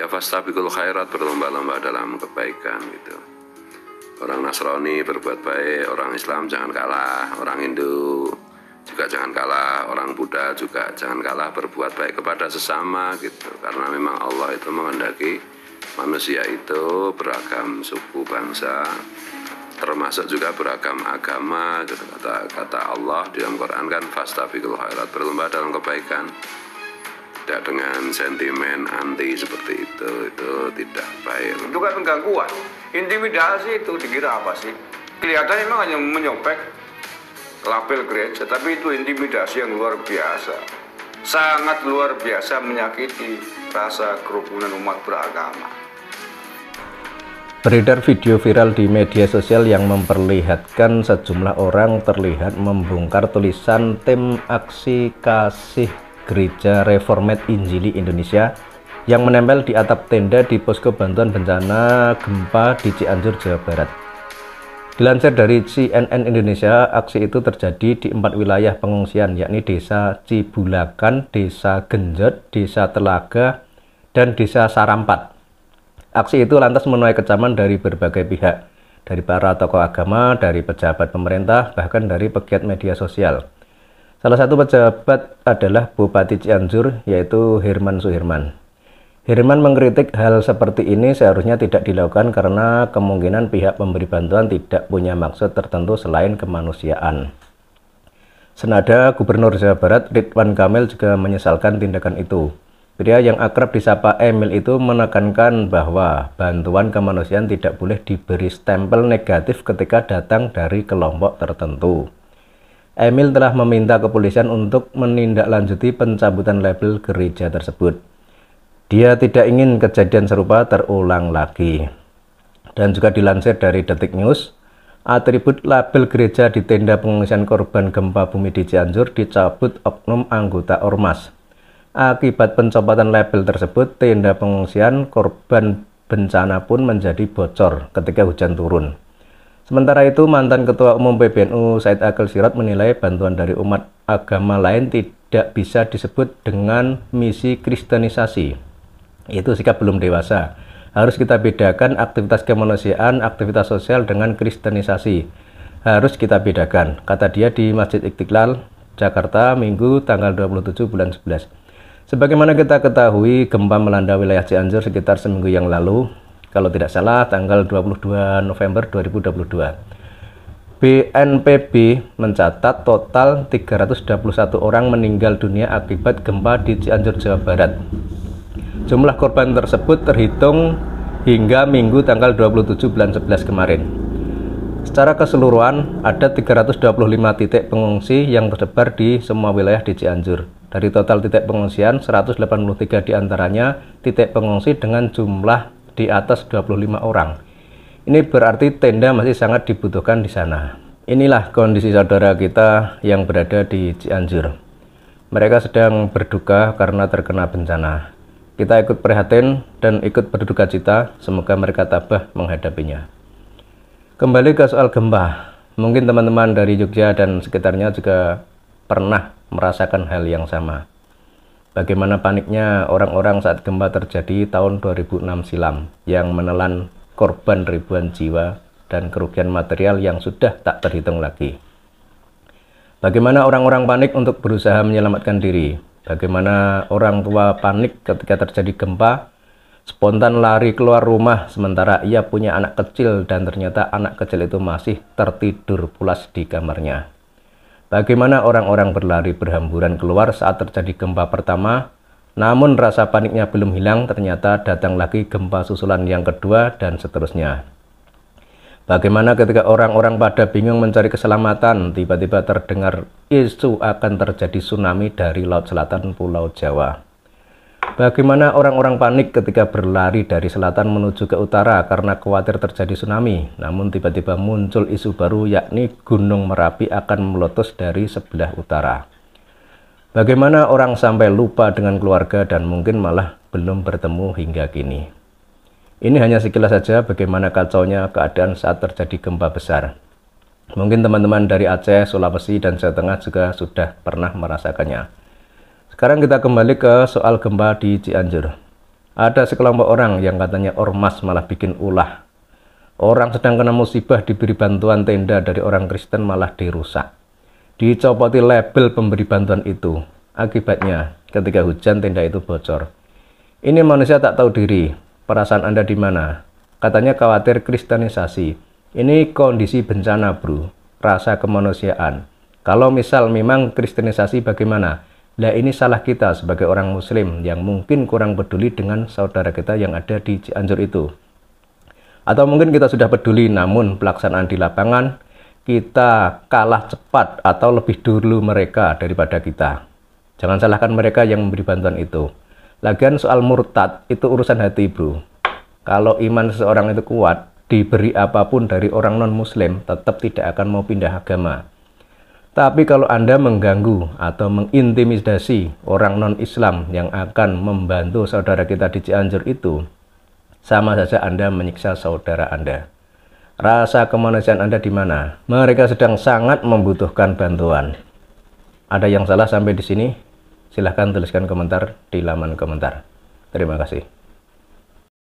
ya fastabiqul khairat berlomba-lomba dalam kebaikan gitu orang Nasrani berbuat baik orang Islam jangan kalah orang Hindu juga jangan kalah orang Buddha juga jangan kalah berbuat baik kepada sesama gitu karena memang Allah itu mengendaki manusia itu beragam suku bangsa termasuk juga beragam agama gitu. kata kata Allah di dalam Quran kan fastabiqul khairat berlomba dalam kebaikan tidak dengan sentimen anti seperti itu itu tidak baik itu kan gangguan intimidasi itu dikira apa sih kelihatannya memang hanya menyopek label gereja tapi itu intimidasi yang luar biasa sangat luar biasa menyakiti rasa kerukunan umat beragama Beredar video viral di media sosial yang memperlihatkan sejumlah orang terlihat membongkar tulisan tim aksi kasih Gereja Reformat Injili Indonesia yang menempel di atap tenda di posko bantuan bencana gempa di Cianjur, Jawa Barat. Dilansir dari CNN Indonesia, aksi itu terjadi di empat wilayah pengungsian, yakni Desa Cibulakan, Desa Genjot, Desa Telaga, dan Desa Sarampat. Aksi itu lantas menuai kecaman dari berbagai pihak, dari para tokoh agama, dari pejabat pemerintah, bahkan dari pegiat media sosial. Salah satu pejabat adalah Bupati Cianjur yaitu Herman Suherman. Herman mengkritik hal seperti ini seharusnya tidak dilakukan karena kemungkinan pihak pemberi bantuan tidak punya maksud tertentu selain kemanusiaan. Senada Gubernur Jawa Barat Ridwan Kamil juga menyesalkan tindakan itu. Pria yang akrab disapa Emil itu menekankan bahwa bantuan kemanusiaan tidak boleh diberi stempel negatif ketika datang dari kelompok tertentu. Emil telah meminta kepolisian untuk menindaklanjuti pencabutan label gereja tersebut. Dia tidak ingin kejadian serupa terulang lagi. Dan juga dilansir dari Detik News, atribut label gereja di tenda pengungsian korban gempa bumi di Cianjur dicabut oknum anggota Ormas. Akibat pencopotan label tersebut, tenda pengungsian korban bencana pun menjadi bocor ketika hujan turun. Sementara itu, mantan Ketua Umum PBNU Said Akil Sirat menilai bantuan dari umat agama lain tidak bisa disebut dengan misi kristenisasi. Itu sikap belum dewasa. Harus kita bedakan aktivitas kemanusiaan, aktivitas sosial dengan kristenisasi. Harus kita bedakan, kata dia di Masjid Iktiklal Jakarta, Minggu, tanggal 27 bulan 11. Sebagaimana kita ketahui, gempa melanda wilayah Cianjur sekitar seminggu yang lalu kalau tidak salah tanggal 22 November 2022. BNPB mencatat total 321 orang meninggal dunia akibat gempa di Cianjur, Jawa Barat. Jumlah korban tersebut terhitung hingga Minggu tanggal 27 bulan 11 kemarin. Secara keseluruhan, ada 325 titik pengungsi yang tersebar di semua wilayah di Cianjur. Dari total titik pengungsian, 183 diantaranya titik pengungsi dengan jumlah di atas 25 orang. Ini berarti tenda masih sangat dibutuhkan di sana. Inilah kondisi saudara kita yang berada di Cianjur. Mereka sedang berduka karena terkena bencana. Kita ikut prihatin dan ikut berduka cita, semoga mereka tabah menghadapinya. Kembali ke soal gempa, mungkin teman-teman dari Jogja dan sekitarnya juga pernah merasakan hal yang sama. Bagaimana paniknya orang-orang saat gempa terjadi tahun 2006 silam yang menelan korban ribuan jiwa dan kerugian material yang sudah tak terhitung lagi. Bagaimana orang-orang panik untuk berusaha menyelamatkan diri? Bagaimana orang tua panik ketika terjadi gempa spontan lari keluar rumah sementara ia punya anak kecil dan ternyata anak kecil itu masih tertidur pulas di kamarnya. Bagaimana orang-orang berlari berhamburan keluar saat terjadi gempa pertama, namun rasa paniknya belum hilang, ternyata datang lagi gempa susulan yang kedua dan seterusnya. Bagaimana ketika orang-orang pada bingung mencari keselamatan, tiba-tiba terdengar isu akan terjadi tsunami dari Laut Selatan Pulau Jawa. Bagaimana orang-orang panik ketika berlari dari selatan menuju ke utara karena khawatir terjadi tsunami? Namun tiba-tiba muncul isu baru yakni Gunung Merapi akan meletus dari sebelah utara. Bagaimana orang sampai lupa dengan keluarga dan mungkin malah belum bertemu hingga kini? Ini hanya sekilas saja bagaimana kacaunya keadaan saat terjadi gempa besar. Mungkin teman-teman dari Aceh, Sulawesi, dan Jawa Tengah juga sudah pernah merasakannya. Sekarang kita kembali ke soal gempa di Cianjur. Ada sekelompok orang yang katanya ormas malah bikin ulah. Orang sedang kena musibah diberi bantuan tenda dari orang Kristen malah dirusak. Dicopoti label pemberi bantuan itu. Akibatnya ketika hujan tenda itu bocor. Ini manusia tak tahu diri. Perasaan Anda di mana? Katanya khawatir kristenisasi. Ini kondisi bencana, bro. Rasa kemanusiaan. Kalau misal memang kristenisasi bagaimana? Lah ini salah kita sebagai orang muslim yang mungkin kurang peduli dengan saudara kita yang ada di Cianjur itu. Atau mungkin kita sudah peduli namun pelaksanaan di lapangan kita kalah cepat atau lebih dulu mereka daripada kita. Jangan salahkan mereka yang memberi bantuan itu. Lagian soal murtad itu urusan hati bro. Kalau iman seseorang itu kuat, diberi apapun dari orang non-muslim tetap tidak akan mau pindah agama. Tapi kalau Anda mengganggu atau mengintimidasi orang non-Islam yang akan membantu saudara kita di Cianjur itu, sama saja Anda menyiksa saudara Anda. Rasa kemanusiaan Anda di mana? Mereka sedang sangat membutuhkan bantuan. Ada yang salah sampai di sini? Silahkan tuliskan komentar di laman komentar. Terima kasih.